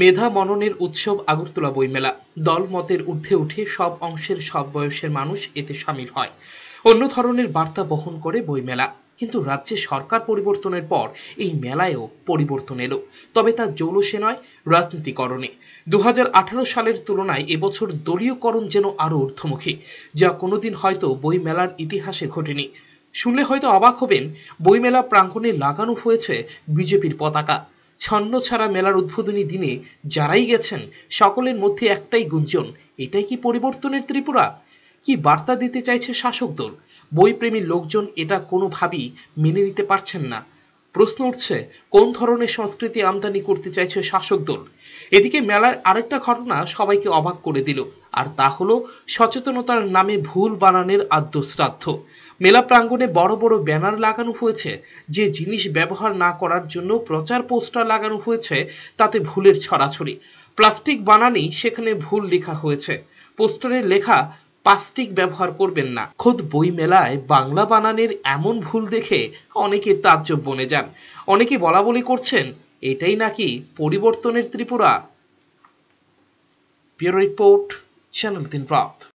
মেধা মননের উৎসব আগরতলা বইমেলা দল মতের ঊর্ধ্বে উঠে সব অংশের সব বয়সের মানুষ এতে সামিল হয় অন্য ধরনের বার্তা বহন করে বইমেলা কিন্তু রাজ্যে সরকার পরিবর্তনের পর এই মেলায়ও পরিবর্তন এলো তবে তা জৌলসে নয় রাজনীতিকরণে দু সালের তুলনায় এবছর দলীয়করণ যেন আরও ঊর্ধ্বমুখী যা কোনোদিন হয়তো বই মেলার ইতিহাসে ঘটেনি শুনলে হয়তো অবাক হবেন বইমেলা প্রাঙ্গণে লাগানো হয়েছে বিজেপির পতাকা ছন্ন ছাড়া মেলার উদ্বোধনী দিনে যারাই গেছেন সকলের মধ্যে একটাই গুঞ্জন এটাই কি পরিবর্তনের ত্রিপুরা কি বার্তা দিতে চাইছে শাসক দল বইপ্রেমী লোকজন এটা কোনোভাবেই মেনে নিতে পারছেন না প্রশ্ন উঠছে কোন ধরনের সংস্কৃতি আমদানি করতে চাইছে শাসক দল এদিকে মেলার আরেকটা ঘটনা সবাইকে অবাক করে দিল আর তা হলো সচেতনতার নামে ভুল বানানের আদ্যশ্রাদ্ধ মেলা প্রাঙ্গণে বড় বড় ব্যানার লাগানো হয়েছে যে জিনিস ব্যবহার না করার জন্য প্রচার পোস্টার লাগানো হয়েছে তাতে ভুলের ছড়াছড়ি প্লাস্টিক বানানি সেখানে ভুল লেখা হয়েছে পোস্টারে লেখা প্লাস্টিক ব্যবহার করবেন না খোদ বই মেলায় বাংলা বানানের এমন ভুল দেখে অনেকে তাজ্জব বনে যান অনেকে বলা বলি করছেন এটাই নাকি পরিবর্তনের ত্রিপুরা ব্যুরো রিপোর্ট شلمت رعد